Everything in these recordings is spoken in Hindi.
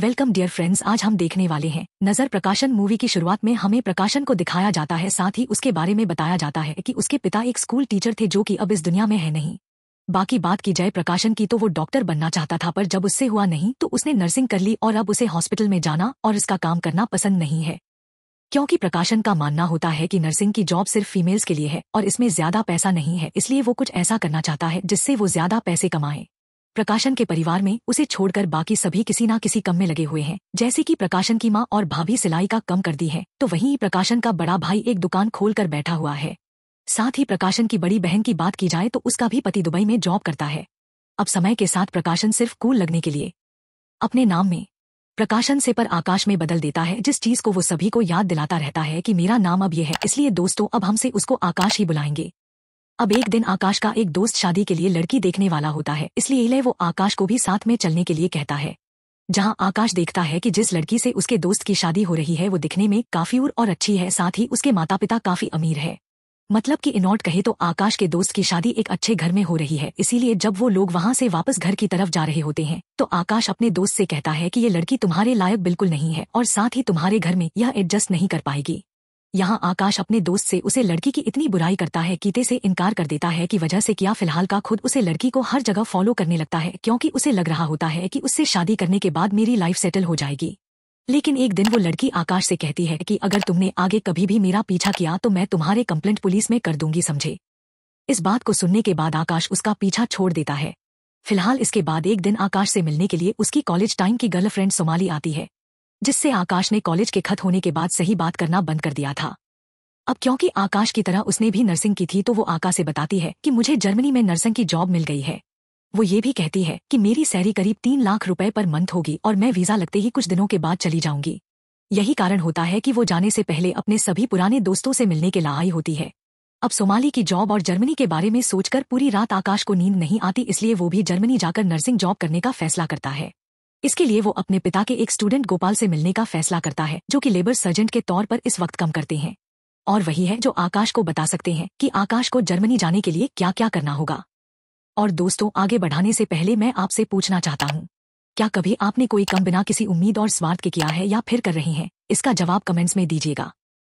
वेलकम डियर फ्रेंड्स आज हम देखने वाले हैं नजर प्रकाशन मूवी की शुरुआत में हमें प्रकाशन को दिखाया जाता है साथ ही उसके बारे में बताया जाता है कि उसके पिता एक स्कूल टीचर थे जो कि अब इस दुनिया में है नहीं बाकी बात की जाए प्रकाशन की तो वो डॉक्टर बनना चाहता था पर जब उससे हुआ नहीं तो उसने नर्सिंग कर ली और अब उसे हॉस्पिटल में जाना और इसका काम करना पसंद नहीं है क्योंकि प्रकाशन का मानना होता है कि नर्सिंग की जॉब सिर्फ फीमेल्स के लिए है और इसमें ज्यादा पैसा नहीं है इसलिए वो कुछ ऐसा करना चाहता है जिससे वो ज्यादा पैसे कमाएं प्रकाशन के परिवार में उसे छोड़कर बाकी सभी किसी ना किसी कम में लगे हुए हैं जैसे कि प्रकाशन की माँ और भाभी सिलाई का कम कर दी है तो वहीं प्रकाशन का बड़ा भाई एक दुकान खोल कर बैठा हुआ है साथ ही प्रकाशन की बड़ी बहन की बात की जाए तो उसका भी पति दुबई में जॉब करता है अब समय के साथ प्रकाशन सिर्फ कूल लगने के लिए अपने नाम में प्रकाशन से पर आकाश में बदल देता है जिस चीज को वो सभी को याद दिलाता रहता है कि मेरा नाम अब ये है इसलिए दोस्तों अब हमसे उसको आकाश ही बुलाएंगे अब एक दिन आकाश का एक दोस्त शादी के लिए लड़की देखने वाला होता है इसलिए इले वो आकाश को भी साथ में चलने के लिए कहता है जहां आकाश देखता है कि जिस लड़की से उसके दोस्त की शादी हो रही है वो दिखने में काफी और, और अच्छी है साथ ही उसके माता पिता काफी अमीर है मतलब कि इनोट कहे तो आकाश के दोस्त की शादी एक अच्छे घर में हो रही है इसीलिए जब वो लोग वहां से वापस घर की तरफ जा रहे होते हैं तो आकाश अपने दोस्त से कहता है कि ये लड़की तुम्हारे लायक बिल्कुल नहीं है और साथ ही तुम्हारे घर में यह एडजस्ट नहीं कर पाएगी यहाँ आकाश अपने दोस्त से उसे लड़की की इतनी बुराई करता है कीते से इनकार कर देता है कि वजह से किया फिलहाल का खुद उसे लड़की को हर जगह फॉलो करने लगता है क्योंकि उसे लग रहा होता है कि उससे शादी करने के बाद मेरी लाइफ सेटल हो जाएगी लेकिन एक दिन वो लड़की आकाश से कहती है कि अगर तुमने आगे कभी भी मेरा पीछा किया तो मैं तुम्हारे कंप्लेंट पुलिस में कर दूंगी समझे इस बात को सुनने के बाद आकाश उसका पीछा छोड़ देता है फिलहाल इसके बाद एक दिन आकाश से मिलने के लिए उसकी कॉलेज टाइम की गर्लफ्रेंड सोमाली आती है जिससे आकाश ने कॉलेज के खत होने के बाद सही बात करना बंद कर दिया था अब क्योंकि आकाश की तरह उसने भी नर्सिंग की थी तो वो आका से बताती है कि मुझे जर्मनी में नर्सिंग की जॉब मिल गई है वो ये भी कहती है कि मेरी सैरी करीब तीन लाख रुपए पर मंथ होगी और मैं वीजा लगते ही कुछ दिनों के बाद चली जाऊंगी यही कारण होता है कि वो जाने से पहले अपने सभी पुराने दोस्तों से मिलने के लाई होती है अब सोमाली की जॉब और जर्मनी के बारे में सोचकर पूरी रात आकाश को नींद नहीं आती इसलिए वो भी जर्मनी जाकर नर्सिंग जॉब करने का फैसला करता है इसके लिए वो अपने पिता के एक स्टूडेंट गोपाल से मिलने का फैसला करता है जो कि लेबर सर्जेंट के तौर पर इस वक्त कम करते हैं और वही है जो आकाश को बता सकते हैं कि आकाश को जर्मनी जाने के लिए क्या क्या करना होगा और दोस्तों आगे बढ़ाने से पहले मैं आपसे पूछना चाहता हूँ क्या कभी आपने कोई कम बिना किसी उम्मीद और स्वार्थ के किया है या फिर कर रहे हैं इसका जवाब कमेंट्स में दीजिएगा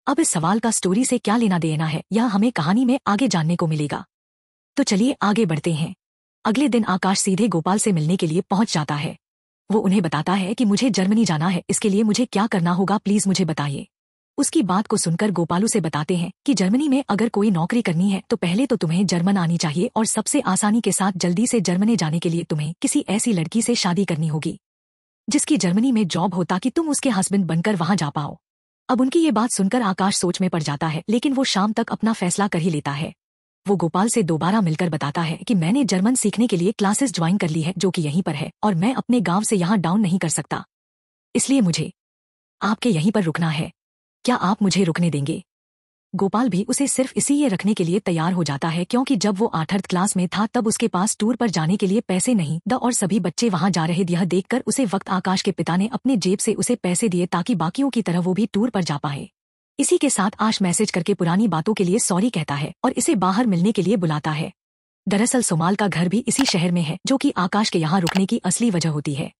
अब इस सवाल का स्टोरी से क्या लेना देना है यह हमें कहानी में आगे जानने को मिलेगा तो चलिए आगे बढ़ते हैं अगले दिन आकाश सीधे गोपाल से मिलने के लिए पहुंच जाता है वो उन्हें बताता है कि मुझे जर्मनी जाना है इसके लिए मुझे क्या करना होगा प्लीज मुझे बताइए उसकी बात को सुनकर गोपालू से बताते हैं कि जर्मनी में अगर कोई नौकरी करनी है तो पहले तो तुम्हें जर्मन आनी चाहिए और सबसे आसानी के साथ जल्दी से जर्मनी जाने के लिए तुम्हें किसी ऐसी लड़की से शादी करनी होगी जिसकी जर्मनी में जॉब हो ताकि तुम उसके हस्बैंड बनकर वहां जा पाओ अब उनकी ये बात सुनकर आकाश सोच में पड़ जाता है लेकिन वो शाम तक अपना फैसला कर ही लेता है वो गोपाल से दोबारा मिलकर बताता है कि मैंने जर्मन सीखने के लिए क्लासेस ज्वाइन कर ली है जो कि यहीं पर है और मैं अपने गांव से यहां डाउन नहीं कर सकता इसलिए मुझे आपके यहीं पर रुकना है क्या आप मुझे रुकने देंगे गोपाल भी उसे सिर्फ इसीलिए रखने के लिए तैयार हो जाता है क्योंकि जब वो आठर्थ क्लास में था तब उसके पास टूर पर जाने के लिए पैसे नहीं द और सभी बच्चे वहां जा रहे यह देखकर उसे वक्त आकाश के पिता ने अपने जेब से उसे पैसे दिए ताकि बाकियों की तरह वो भी टूर पर जा पाए इसी के साथ आश मैसेज करके पुरानी बातों के लिए सॉरी कहता है और इसे बाहर मिलने के लिए बुलाता है दरअसल सोमाल का घर भी इसी शहर में है जो कि आकाश के यहाँ रुकने की असली वजह होती है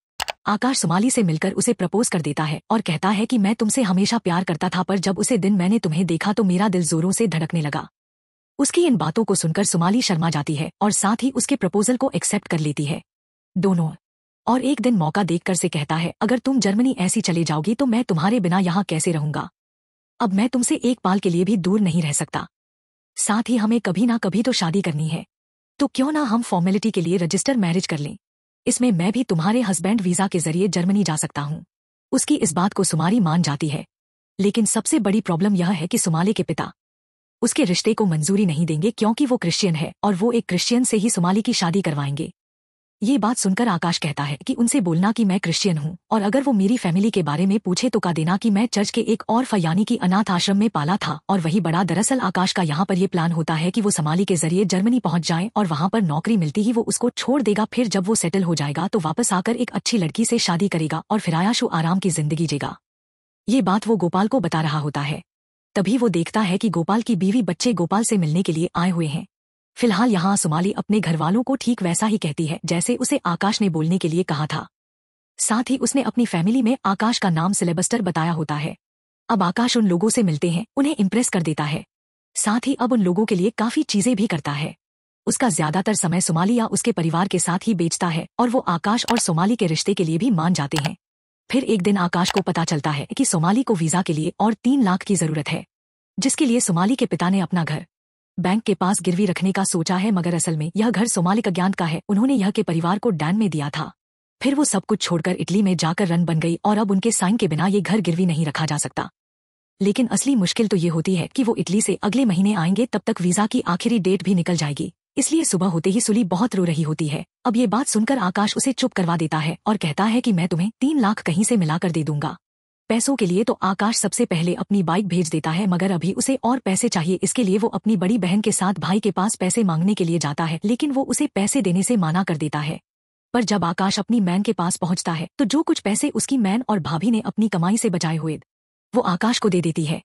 आकाश सोमाली से मिलकर उसे प्रपोज कर देता है और कहता है कि मैं तुमसे हमेशा प्यार करता था पर जब उसे दिन मैंने तुम्हें देखा तो मेरा दिल जोरों से धड़कने लगा उसकी इन बातों को सुनकर सोमाली शर्मा जाती है और साथ ही उसके प्रपोजल को एक्सेप्ट कर लेती है दोनों और एक दिन मौका देखकर से कहता है अगर तुम जर्मनी ऐसी चले जाओगी तो मैं तुम्हारे बिना यहाँ कैसे रहूंगा अब मैं तुमसे एक पाल के लिए भी दूर नहीं रह सकता साथ ही हमें कभी ना कभी तो शादी करनी है तो क्यों ना हम फॉर्मेलिटी के लिए रजिस्टर मैरिज कर लें इसमें मैं भी तुम्हारे हस्बैंड वीजा के जरिए जर्मनी जा सकता हूँ उसकी इस बात को सुमारी मान जाती है लेकिन सबसे बड़ी प्रॉब्लम यह है कि सुमाली के पिता उसके रिश्ते को मंजूरी नहीं देंगे क्योंकि वो क्रिश्चियन है और वो एक क्रिश्चियन से ही सुमाली की शादी करवाएंगे ये बात सुनकर आकाश कहता है कि उनसे बोलना कि मैं क्रिश्चियन हूँ और अगर वो मेरी फैमिली के बारे में पूछे तो का देना कि मैं चर्च के एक और फयानी की अनाथ आश्रम में पाला था और वही बड़ा दरअसल आकाश का यहाँ पर ये प्लान होता है कि वो समाली के जरिए जर्मनी पहुंच जाए और वहाँ पर नौकरी मिलती ही वो उसको छोड़ देगा फिर जब वो सेटल हो जाएगा तो वापस आकर एक अच्छी लड़की से शादी करेगा और फिर आयाशु आराम की जिंदगी जेगा ये बात वो गोपाल को बता रहा होता है तभी वो देखता है कि गोपाल की बीवी बच्चे गोपाल से मिलने के लिए आए हुए हैं फिलहाल यहाँ सुमाली अपने घर वालों को ठीक वैसा ही कहती है जैसे उसे आकाश ने बोलने के लिए कहा था साथ ही उसने अपनी फैमिली में आकाश का नाम सिलेबस्टर बताया होता है अब आकाश उन लोगों से मिलते हैं उन्हें इम्प्रेस कर देता है साथ ही अब उन लोगों के लिए काफी चीजें भी करता है उसका ज्यादातर समय सोमाली या उसके परिवार के साथ ही बेचता है और वो आकाश और सोमाली के रिश्ते के लिए भी मान जाते हैं फिर एक दिन आकाश को पता चलता है कि सोमाली को वीजा के लिए और तीन लाख की जरूरत है जिसके लिए सोमाली के पिता ने अपना घर बैंक के पास गिरवी रखने का सोचा है मगर असल में यह घर सोमालिक अज्ञान का है उन्होंने यह के परिवार को डैन में दिया था फिर वो सब कुछ छोड़कर इटली में जाकर रन बन गई और अब उनके साइन के बिना ये घर गिरवी नहीं रखा जा सकता लेकिन असली मुश्किल तो ये होती है कि वो इटली से अगले महीने आएंगे तब तक वीजा की आखिरी डेट भी निकल जाएगी इसलिए सुबह होते ही सुली बहुत रो रही होती है अब ये बात सुनकर आकाश उसे चुप करवा देता है और कहता है कि मैं तुम्हें तीन लाख कहीं से मिलाकर दे दूंगा पैसों के लिए तो आकाश सबसे पहले अपनी बाइक भेज देता है मगर अभी उसे और पैसे चाहिए इसके लिए वो अपनी बड़ी बहन के साथ भाई के पास पैसे मांगने के लिए जाता है लेकिन वो उसे पैसे देने से मना कर देता है पर जब आकाश अपनी मैन के पास पहुंचता है तो जो कुछ पैसे उसकी मैन और भाभी ने अपनी कमाई से बचाए हुए वो आकाश को दे देती है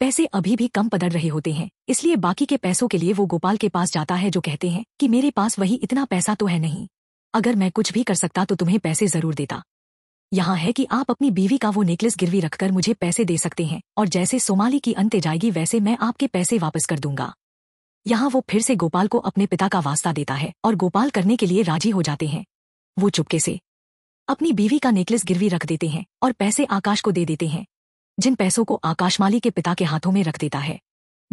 पैसे अभी भी कम पदड़ रहे होते हैं इसलिए बाकी के पैसों के लिए वो गोपाल के पास जाता है जो कहते हैं कि मेरे पास वही इतना पैसा तो है नहीं अगर मैं कुछ भी कर सकता तो तुम्हें पैसे जरूर देता यहाँ है कि आप अपनी बीवी का वो नेकलेस गिरवी रखकर मुझे पैसे दे सकते हैं और जैसे सोमाली की अंत्य जाएगी वैसे मैं आपके पैसे वापस कर दूंगा यहाँ वो फिर से गोपाल को अपने पिता का वास्ता देता है और गोपाल करने के लिए राजी हो जाते हैं वो चुपके से अपनी बीवी का नेकलेस गिरवी रख देते हैं और पैसे आकाश को दे देते हैं जिन पैसों को आकाशमाली के पिता के हाथों में रख देता है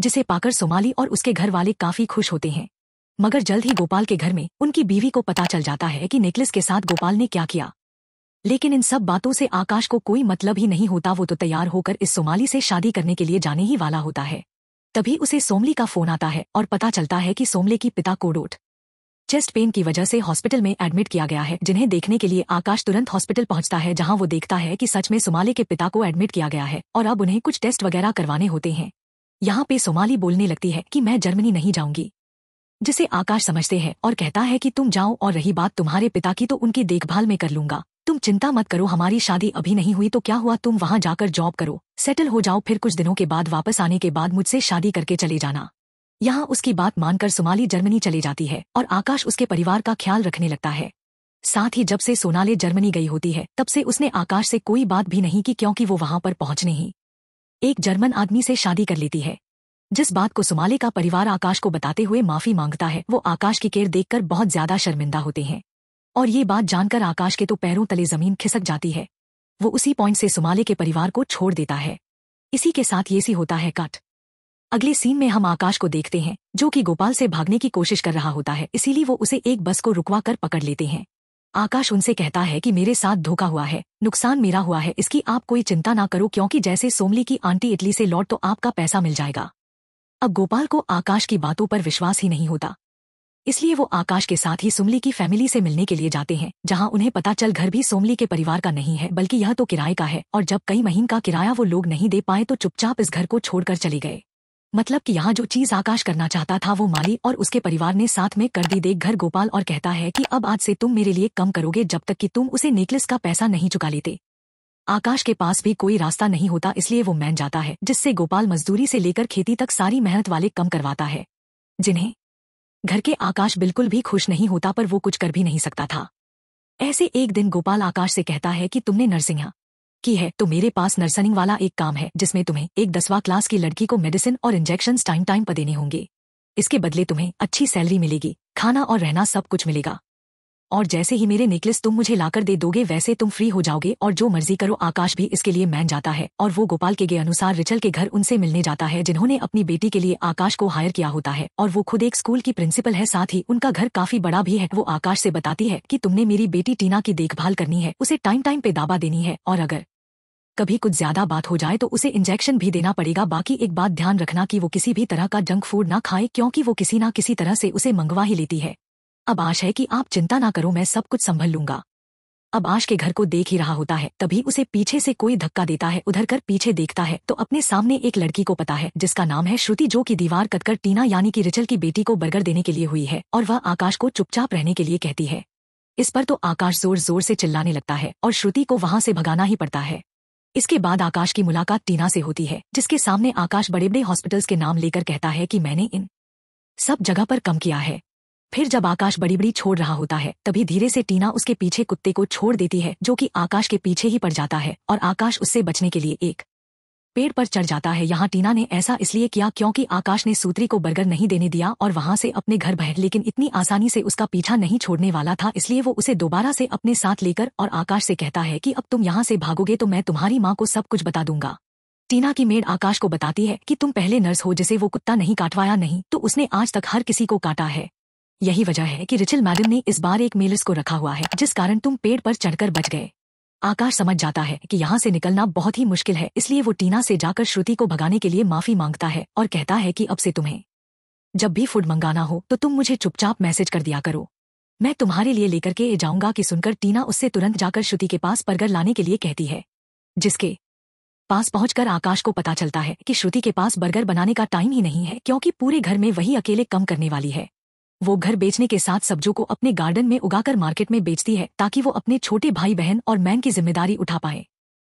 जिसे पाकर सोमाली और उसके घर वाले काफी खुश होते हैं मगर जल्द ही गोपाल के घर में उनकी बीवी को पता चल जाता है कि नेकलेस के साथ गोपाल ने क्या किया लेकिन इन सब बातों से आकाश को कोई मतलब ही नहीं होता वो तो तैयार होकर इस सोमाली से शादी करने के लिए जाने ही वाला होता है तभी उसे सोमली का फोन आता है और पता चलता है कि सोमले की पिता कोडोट चेस्ट पेन की वजह से हॉस्पिटल में एडमिट किया गया है जिन्हें देखने के लिए आकाश तुरंत हॉस्पिटल पहुंचता है जहां वो देखता है कि सच में सोमाली के पिता को एडमिट किया गया है और अब उन्हें कुछ टेस्ट वगैरह करवाने होते हैं यहाँ पे सोमाली बोलने लगती है कि मैं जर्मनी नहीं जाऊंगी जिसे आकाश समझते हैं और कहता है कि तुम जाओ और रही बात तुम्हारे पिता की तो उनकी देखभाल में कर लूंगा तुम चिंता मत करो हमारी शादी अभी नहीं हुई तो क्या हुआ तुम वहां जाकर जॉब करो सेटल हो जाओ फिर कुछ दिनों के बाद वापस आने के बाद मुझसे शादी करके चले जाना यहाँ उसकी बात मानकर सुमाली जर्मनी चली जाती है और आकाश उसके परिवार का ख्याल रखने लगता है साथ ही जब से सोनाले जर्मनी गई होती है तब से उसने आकाश से कोई बात भी नहीं की क्योंकि वो वहां पर पहुंचने ही एक जर्मन आदमी से शादी कर लेती है जिस बात को सुमाले का परिवार आकाश को बताते हुए माफी मांगता है वो आकाश की केयर देखकर बहुत ज्यादा शर्मिंदा होते हैं और ये बात जानकर आकाश के तो पैरों तले जमीन खिसक जाती है वो उसी पॉइंट से सुमाले के परिवार को छोड़ देता है इसी के साथ ये सी होता है कट अगले सीन में हम आकाश को देखते हैं जो कि गोपाल से भागने की कोशिश कर रहा होता है इसीलिए वो उसे एक बस को रुकवा कर पकड़ लेते हैं आकाश उनसे कहता है कि मेरे साथ धोखा हुआ है नुकसान मेरा हुआ है इसकी आप कोई चिंता ना करो क्योंकि जैसे सोमली की आंटी इटली से लौट तो आपका पैसा मिल जाएगा अब गोपाल को आकाश की बातों पर विश्वास ही नहीं होता इसलिए वो आकाश के साथ ही सुमली की फैमिली से मिलने के लिए जाते हैं जहां उन्हें पता चल घर भी सोमली के परिवार का नहीं है बल्कि यह तो किराए का है और जब कई महीन का किराया वो लोग नहीं दे पाए तो चुपचाप इस घर को छोड़कर चले गए मतलब कि यहाँ जो चीज आकाश करना चाहता था वो माली और उसके परिवार ने साथ में कर दी देख घर गोपाल और कहता है कि अब आज से तुम मेरे लिए कम करोगे जब तक कि तुम उसे नेकलेस का पैसा नहीं चुका लेते आकाश के पास भी कोई रास्ता नहीं होता इसलिए वो मैन जाता है जिससे गोपाल मजदूरी से लेकर खेती तक सारी मेहनत वाले कम करवाता है जिन्हें घर के आकाश बिल्कुल भी खुश नहीं होता पर वो कुछ कर भी नहीं सकता था ऐसे एक दिन गोपाल आकाश से कहता है कि तुमने नर्सिंग की है तो मेरे पास नर्सनिंग वाला एक काम है जिसमें तुम्हें एक दसवां क्लास की लड़की को मेडिसिन और इंजेक्शन टाइम टाइम पर देने होंगे इसके बदले तुम्हें अच्छी सैलरी मिलेगी खाना और रहना सब कुछ मिलेगा और जैसे ही मेरे नेकलेस तुम मुझे लाकर दे दोगे वैसे तुम फ्री हो जाओगे और जो मर्जी करो आकाश भी इसके लिए मैन जाता है और वो गोपाल के गे अनुसार रिचल के घर उनसे मिलने जाता है जिन्होंने अपनी बेटी के लिए आकाश को हायर किया होता है और वो खुद एक स्कूल की प्रिंसिपल है साथ ही उनका घर काफी बड़ा भी है वो आकाश से बताती है कि तुमने मेरी बेटी टीना की देखभाल करनी है उसे टाइम टाइम पे दाबा देनी है और अगर कभी कुछ ज्यादा बात हो जाए तो उसे इंजेक्शन भी देना पड़ेगा बाकी एक बात ध्यान रखना कि वो किसी भी तरह का जंक फूड ना खाए क्योंकि वो किसी ना किसी तरह से उसे मंगवा ही लेती है अब आश है कि आप चिंता ना करो मैं सब कुछ संभल लूंगा अब आश के घर को देख ही रहा होता है तभी उसे पीछे से कोई धक्का देता है उधर कर पीछे देखता है तो अपने सामने एक लड़की को पता है जिसका नाम है श्रुति जो कि दीवार कटकर टीना यानी कि रिचल की बेटी को बर्गर देने के लिए हुई है और वह आकाश को चुपचाप रहने के लिए कहती है इस पर तो आकाश जोर जोर से चिल्लाने लगता है और श्रुति को वहां से भगाना ही पड़ता है इसके बाद आकाश की मुलाकात टीना से होती है जिसके सामने आकाश बड़े बड़े हॉस्पिटल्स के नाम लेकर कहता है कि मैंने इन सब जगह पर कम किया है फिर जब आकाश बड़ी बड़ी छोड़ रहा होता है तभी धीरे से टीना उसके पीछे कुत्ते को छोड़ देती है जो कि आकाश के पीछे ही पड़ जाता है और आकाश उससे बचने के लिए एक पेड़ पर चढ़ जाता है यहाँ टीना ने ऐसा इसलिए किया क्योंकि आकाश ने सूत्री को बर्गर नहीं देने दिया और वहां से अपने घर बह लेकिन इतनी आसानी से उसका पीछा नहीं छोड़ने वाला था इसलिए वो उसे दोबारा से अपने साथ लेकर और आकाश से कहता है कि अब तुम यहाँ से भागोगे तो मैं तुम्हारी माँ को सब कुछ बता दूंगा टीना की मेड आकाश को बताती है कि तुम पहले नर्स हो जिसे वो कुत्ता नहीं काटवाया नहीं तो उसने आज तक हर किसी को काटा है यही वजह है कि रिचल मैडम ने इस बार एक मेलिस को रखा हुआ है जिस कारण तुम पेड़ पर चढ़कर बच गए आकाश समझ जाता है कि यहाँ से निकलना बहुत ही मुश्किल है इसलिए वो टीना से जाकर श्रुति को भगाने के लिए माफी मांगता है और कहता है कि अब से तुम्हें जब भी फूड मंगाना हो तो तुम मुझे चुपचाप मैसेज कर दिया करो मैं तुम्हारे लिए लेकर के जाऊंगा कि सुनकर टीना उससे तुरंत जाकर श्रुति के पास बर्गर लाने के लिए कहती है जिसके पास पहुंचकर आकाश को पता चलता है कि श्रुति के पास बर्गर बनाने का टाइम ही नहीं है क्योंकि पूरे घर में वही अकेले कम करने वाली है वो घर बेचने के साथ सब्जों को अपने गार्डन में उगाकर मार्केट में बेचती है ताकि वो अपने छोटे भाई बहन और मैन की जिम्मेदारी उठा पाए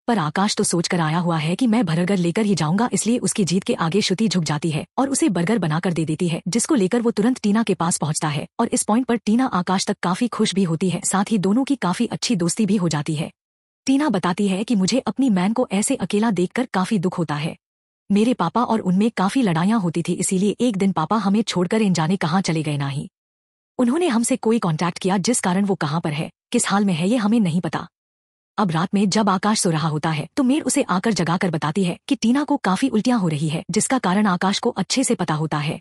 पर आकाश तो सोचकर आया हुआ है कि मैं बर्गर लेकर ही जाऊंगा इसलिए उसकी जीत के आगे श्रुति झुक जाती है और उसे बर्गर बनाकर दे देती है जिसको लेकर वो तुरंत टीना के पास पहुंचता है और इस पॉइंट पर टीना आकाश तक काफी खुश भी होती है साथ ही दोनों की काफी अच्छी दोस्ती भी हो जाती है टीना बताती है कि मुझे अपनी मैन को ऐसे अकेला देखकर काफी दुख होता है मेरे पापा और उनमें काफी लड़ाइयां होती थी इसीलिए एक दिन पापा हमें छोड़कर इन जाने कहाँ चले गए ना ही उन्होंने हमसे कोई कांटेक्ट किया जिस कारण वो कहाँ पर है किस हाल में है ये हमें नहीं पता अब रात में जब आकाश सो रहा होता है तो मेर उसे आकर जगाकर बताती है कि टीना को काफी उल्टियां हो रही है जिसका कारण आकाश को अच्छे से पता होता है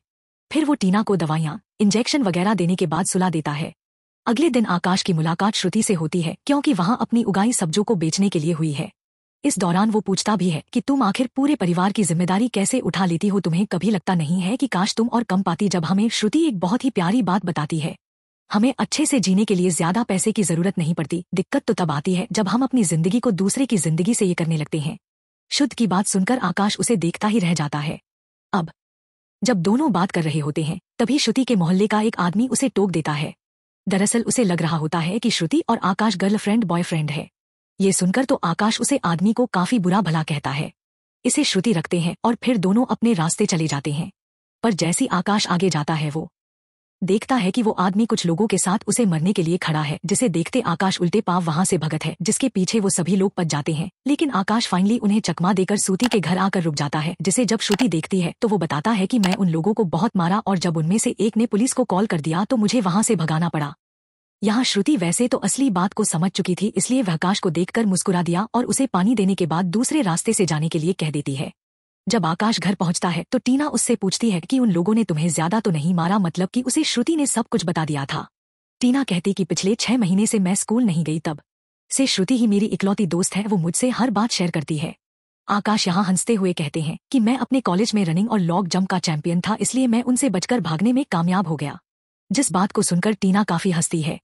फिर वो टीना को दवाइयां इंजेक्शन वगैरह देने के बाद सुला देता है अगले दिन आकाश की मुलाकात श्रुति से होती है क्योंकि वहां अपनी उगाई सब्जों को बेचने के लिए हुई है इस दौरान वो पूछता भी है कि तुम आखिर पूरे परिवार की जिम्मेदारी कैसे उठा लेती हो तुम्हें कभी लगता नहीं है कि काश तुम और कम पाती जब हमें श्रुति एक बहुत ही प्यारी बात बताती है हमें अच्छे से जीने के लिए ज्यादा पैसे की जरूरत नहीं पड़ती दिक्कत तो तब आती है जब हम अपनी जिंदगी को दूसरे की जिंदगी से ये करने लगते हैं शुद्ध की बात सुनकर आकाश उसे देखता ही रह जाता है अब जब दोनों बात कर रहे होते हैं तभी श्रुति के मोहल्ले का एक आदमी उसे टोक देता है दरअसल उसे लग रहा होता है कि श्रुति और आकाश गर्लफ्रेंड बॉयफ्रेंड है ये सुनकर तो आकाश उसे आदमी को काफी बुरा भला कहता है इसे श्रुति रखते हैं और फिर दोनों अपने रास्ते चले जाते हैं पर जैसी आकाश आगे जाता है वो देखता है कि वो आदमी कुछ लोगों के साथ उसे मरने के लिए खड़ा है जिसे देखते आकाश उल्टे पाव वहां से भगत है जिसके पीछे वो सभी लोग पच जाते हैं लेकिन आकाश फाइनली उन्हें चकमा देकर सूती के घर आकर रुक जाता है जिसे जब श्रुति देखती है तो वो बताता है कि मैं उन लोगों को बहुत मारा और जब उनमें से एक ने पुलिस को कॉल कर दिया तो मुझे वहां से भगाना पड़ा यहाँ श्रुति वैसे तो असली बात को समझ चुकी थी इसलिए वह आकाश को देखकर मुस्कुरा दिया और उसे पानी देने के बाद दूसरे रास्ते से जाने के लिए कह देती है जब आकाश घर पहुंचता है तो टीना उससे पूछती है कि उन लोगों ने तुम्हें ज्यादा तो नहीं मारा मतलब कि उसे श्रुति ने सब कुछ बता दिया था टीना कहती कि पिछले छह महीने से मैं स्कूल नहीं गई तब से श्रुति ही मेरी इकलौती दोस्त है वो मुझसे हर बात शेयर करती है आकाश यहाँ हंसते हुए कहते हैं कि मैं अपने कॉलेज में रनिंग और लॉन्ग जंप का चैंपियन था इसलिए मैं उनसे बचकर भागने में कामयाब हो गया जिस बात को सुनकर टीना काफी हंसती है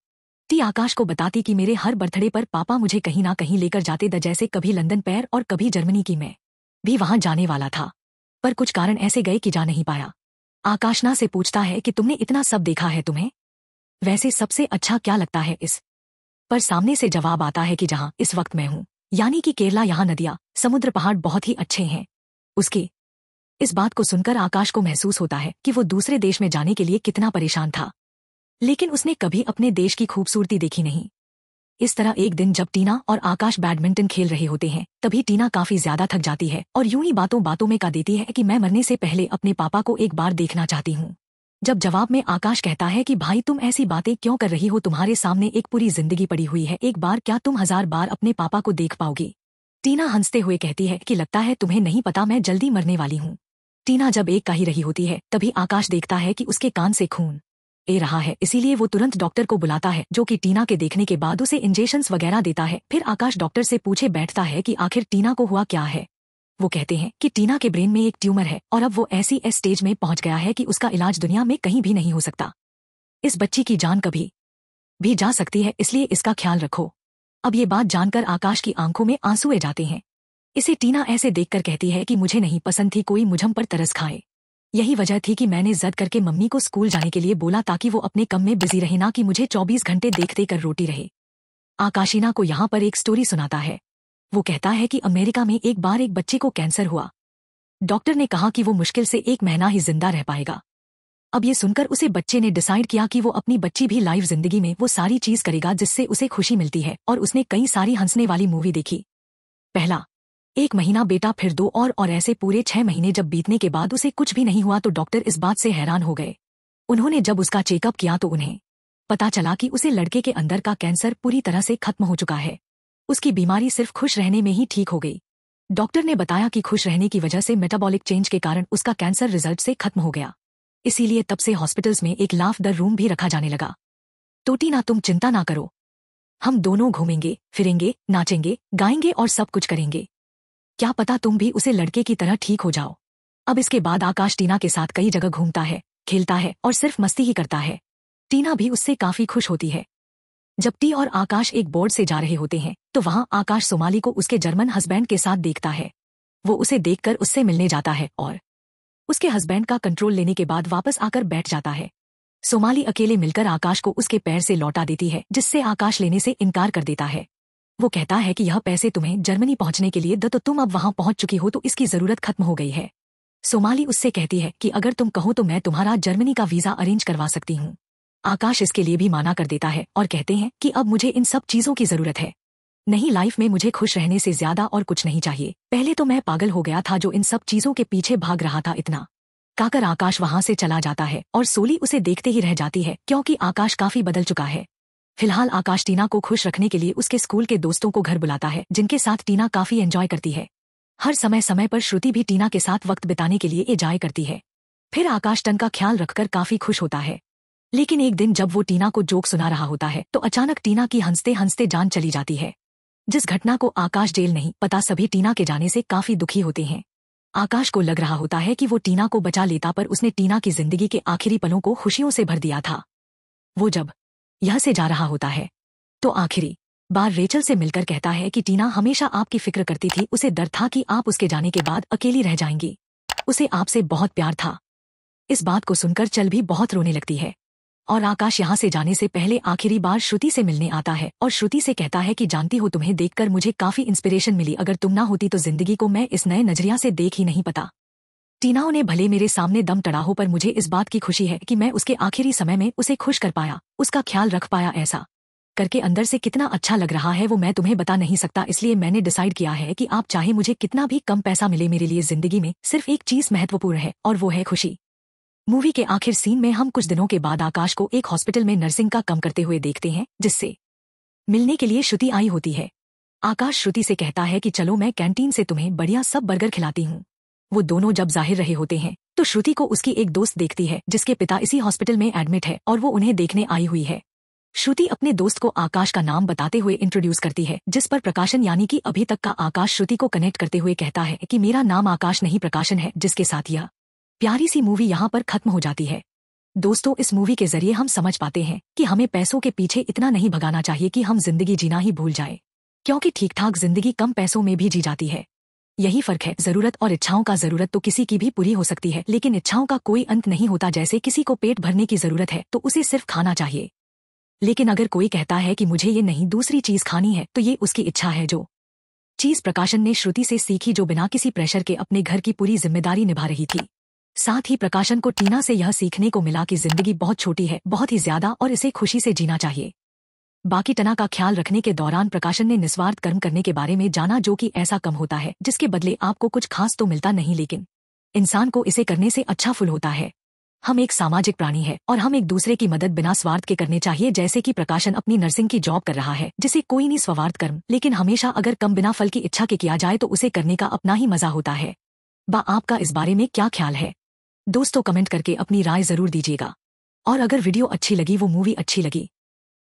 टी आकाश को बताती कि मेरे हर बर्थडे पर पापा मुझे कहीं ना कहीं लेकर जाते द जैसे कभी लंदन पैर और कभी जर्मनी की मैं भी वहां जाने वाला था पर कुछ कारण ऐसे गए कि जा नहीं पाया आकाशना से पूछता है कि तुमने इतना सब देखा है तुम्हें वैसे सबसे अच्छा क्या लगता है इस पर सामने से जवाब आता है कि जहां इस वक्त मैं हूं यानी कि केरला यहां नदियां समुद्र पहाड़ बहुत ही अच्छे हैं उसके इस बात को सुनकर आकाश को महसूस होता है कि वो दूसरे देश में जाने के लिए कितना परेशान था लेकिन उसने कभी अपने देश की खूबसूरती देखी नहीं इस तरह एक दिन जब टीना और आकाश बैडमिंटन खेल रहे होते हैं तभी टीना काफी ज्यादा थक जाती है और यूं ही बातों बातों में कह देती है कि मैं मरने से पहले अपने पापा को एक बार देखना चाहती हूँ जब जवाब में आकाश कहता है कि भाई तुम ऐसी बातें क्यों कर रही हो तुम्हारे सामने एक पूरी जिंदगी पड़ी हुई है एक बार क्या तुम हजार बार अपने पापा को देख पाओगी टीना हंसते हुए कहती है कि लगता है तुम्हें नहीं पता मैं जल्दी मरने वाली हूँ टीना जब एक का ही रही होती है तभी आकाश देखता है कि उसके कान से खून ए रहा है इसीलिए वो तुरंत डॉक्टर को बुलाता है जो कि टीना के देखने के बाद उसे इंजेक्शन वगैरह देता है फिर आकाश डॉक्टर से पूछे बैठता है कि आखिर टीना को हुआ क्या है वो कहते हैं कि टीना के ब्रेन में एक ट्यूमर है और अब वो ऐसी एस स्टेज में पहुंच गया है कि उसका इलाज दुनिया में कहीं भी नहीं हो सकता इस बच्ची की जान कभी भी जा सकती है इसलिए इसका ख्याल रखो अब ये बात जानकर आकाश की आंखों में आंसूए जाते हैं इसे टीना ऐसे देखकर कहती है कि मुझे नहीं पसंद थी कोई मुझम पर तरस खाए यही वजह थी कि मैंने जद करके मम्मी को स्कूल जाने के लिए बोला ताकि वो अपने कम में बिजी रहे ना कि मुझे 24 घंटे देखते कर रोटी रहे आकाशीना को यहाँ पर एक स्टोरी सुनाता है वो कहता है कि अमेरिका में एक बार एक बच्चे को कैंसर हुआ डॉक्टर ने कहा कि वो मुश्किल से एक महीना ही जिंदा रह पाएगा अब ये सुनकर उसे बच्चे ने डिसाइड किया कि वो अपनी बच्ची भी लाइव जिंदगी में वो सारी चीज करेगा जिससे उसे खुशी मिलती है और उसने कई सारी हंसने वाली मूवी देखी पहला एक महीना बेटा फिर दो और और ऐसे पूरे छह महीने जब बीतने के बाद उसे कुछ भी नहीं हुआ तो डॉक्टर इस बात से हैरान हो गए उन्होंने जब उसका चेकअप किया तो उन्हें पता चला कि उसे लड़के के अंदर का कैंसर पूरी तरह से खत्म हो चुका है उसकी बीमारी सिर्फ खुश रहने में ही ठीक हो गई डॉक्टर ने बताया कि खुश रहने की वजह से मेटाबॉलिक चेंज के कारण उसका कैंसर रिजल्ट से खत्म हो गया इसीलिए तब से हॉस्पिटल्स में एक लाफ दर रूम भी रखा जाने लगा टोटी ना तुम चिंता ना करो हम दोनों घूमेंगे फिरेंगे नाचेंगे गाएंगे और सब कुछ करेंगे क्या पता तुम भी उसे लड़के की तरह ठीक हो जाओ अब इसके बाद आकाश टीना के साथ कई जगह घूमता है खेलता है और सिर्फ मस्ती ही करता है टीना भी उससे काफी खुश होती है जब टी और आकाश एक बोर्ड से जा रहे होते हैं तो वहां आकाश सोमाली को उसके जर्मन हस्बैंड के साथ देखता है वो उसे देखकर उससे मिलने जाता है और उसके हस्बैंड का कंट्रोल लेने के बाद वापस आकर बैठ जाता है सोमाली अकेले मिलकर आकाश को उसके पैर से लौटा देती है जिससे आकाश लेने से इनकार कर देता है वो कहता है कि यह पैसे तुम्हें जर्मनी पहुंचने के लिए द तो तुम अब वहां पहुंच चुकी हो तो इसकी जरूरत खत्म हो गई है सोमाली उससे कहती है कि अगर तुम कहो तो मैं तुम्हारा जर्मनी का वीजा अरेंज करवा सकती हूँ आकाश इसके लिए भी माना कर देता है और कहते हैं कि अब मुझे इन सब चीजों की जरूरत है नहीं लाइफ में मुझे खुश रहने से ज्यादा और कुछ नहीं चाहिए पहले तो मैं पागल हो गया था जो इन सब चीजों के पीछे भाग रहा था इतना काकर आकाश वहां से चला जाता है और सोली उसे देखते ही रह जाती है क्योंकि आकाश काफी बदल चुका है फिलहाल आकाश टीना को खुश रखने के लिए उसके स्कूल के दोस्तों को घर बुलाता है जिनके साथ टीना काफी एंजॉय करती है हर समय समय पर श्रुति भी टीना के साथ वक्त बिताने के लिए एजाय करती है फिर आकाश टन का ख्याल रखकर काफी खुश होता है लेकिन एक दिन जब वो टीना को जोक सुना रहा होता है तो अचानक टीना की हंसते हंसते जान चली जाती है जिस घटना को आकाश जेल नहीं पता सभी टीना के जाने से काफी दुखी होते हैं आकाश को लग रहा होता है कि वो टीना को बचा लेता पर उसने टीना की जिंदगी के आखिरी पलों को खुशियों से भर दिया था वो जब यह से जा रहा होता है तो आखिरी बार रेचल से मिलकर कहता है कि टीना हमेशा आपकी फिक्र करती थी उसे डर था कि आप उसके जाने के बाद अकेली रह जाएंगी उसे आपसे बहुत प्यार था इस बात को सुनकर चल भी बहुत रोने लगती है और आकाश यहां से जाने से पहले आखिरी बार श्रुति से मिलने आता है और श्रुति से कहता है कि जानती हो तुम्हें देखकर मुझे काफी इंस्पिरेशन मिली अगर तुम ना होती तो जिंदगी को मैं इस नए नजरिया से देख ही नहीं पता टीनाओ ने भले मेरे सामने दम टड़ा हो पर मुझे इस बात की खुशी है कि मैं उसके आखिरी समय में उसे खुश कर पाया उसका ख्याल रख पाया ऐसा करके अंदर से कितना अच्छा लग रहा है वो मैं तुम्हें बता नहीं सकता इसलिए मैंने डिसाइड किया है कि आप चाहे मुझे कितना भी कम पैसा मिले मेरे लिए जिंदगी में सिर्फ एक चीज महत्वपूर्ण है और वो है खुशी मूवी के आखिर सीन में हम कुछ दिनों के बाद आकाश को एक हॉस्पिटल में नर्सिंग का कम करते हुए देखते हैं जिससे मिलने के लिए श्रुति आई होती है आकाश श्रुति से कहता है कि चलो मैं कैंटीन से तुम्हें बढ़िया सब बर्गर खिलाती हूँ वो दोनों जब जाहिर रहे होते हैं तो श्रुति को उसकी एक दोस्त देखती है जिसके पिता इसी हॉस्पिटल में एडमिट है और वो उन्हें देखने आई हुई है श्रुति अपने दोस्त को आकाश का नाम बताते हुए इंट्रोड्यूस करती है जिस पर प्रकाशन यानी कि अभी तक का आकाश श्रुति को कनेक्ट करते हुए कहता है कि मेरा नाम आकाश नहीं प्रकाशन है जिसके साथ यह प्यारी सी मूवी यहाँ पर खत्म हो जाती है दोस्तों इस मूवी के जरिए हम समझ पाते हैं कि हमें पैसों के पीछे इतना नहीं भगाना चाहिए कि हम जिंदगी जीना ही भूल जाए क्योंकि ठीक ठाक जिंदगी कम पैसों में भी जी जाती है यही फर्क है जरूरत और इच्छाओं का जरूरत तो किसी की भी पूरी हो सकती है लेकिन इच्छाओं का कोई अंत नहीं होता जैसे किसी को पेट भरने की जरूरत है तो उसे सिर्फ खाना चाहिए लेकिन अगर कोई कहता है कि मुझे ये नहीं दूसरी चीज खानी है तो ये उसकी इच्छा है जो चीज प्रकाशन ने श्रुति से सीखी जो बिना किसी प्रेशर के अपने घर की पूरी जिम्मेदारी निभा रही थी साथ ही प्रकाशन को टीना से यह सीखने को मिला कि जिंदगी बहुत छोटी है बहुत ही ज्यादा और इसे खुशी से जीना चाहिए बाकी तना का ख्याल रखने के दौरान प्रकाशन ने निस्वार्थ कर्म करने के बारे में जाना जो कि ऐसा कम होता है जिसके बदले आपको कुछ खास तो मिलता नहीं लेकिन इंसान को इसे करने से अच्छा फुल होता है हम एक सामाजिक प्राणी है और हम एक दूसरे की मदद बिना स्वार्थ के करने चाहिए जैसे कि प्रकाशन अपनी नर्सिंग की जॉब कर रहा है जिसे कोई नहीं स्वार्थ कर्म लेकिन हमेशा अगर कम बिना फल की इच्छा के किया जाए तो उसे करने का अपना ही मजा होता है बा आपका इस बारे में क्या ख्याल है दोस्तों कमेंट करके अपनी राय जरूर दीजिएगा और अगर वीडियो अच्छी लगी वो मूवी अच्छी लगी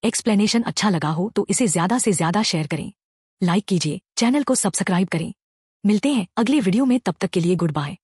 एक्सप्लेनेशन अच्छा लगा हो तो इसे ज्यादा से ज्यादा शेयर करें लाइक कीजिए चैनल को सब्सक्राइब करें मिलते हैं अगले वीडियो में तब तक के लिए गुड बाय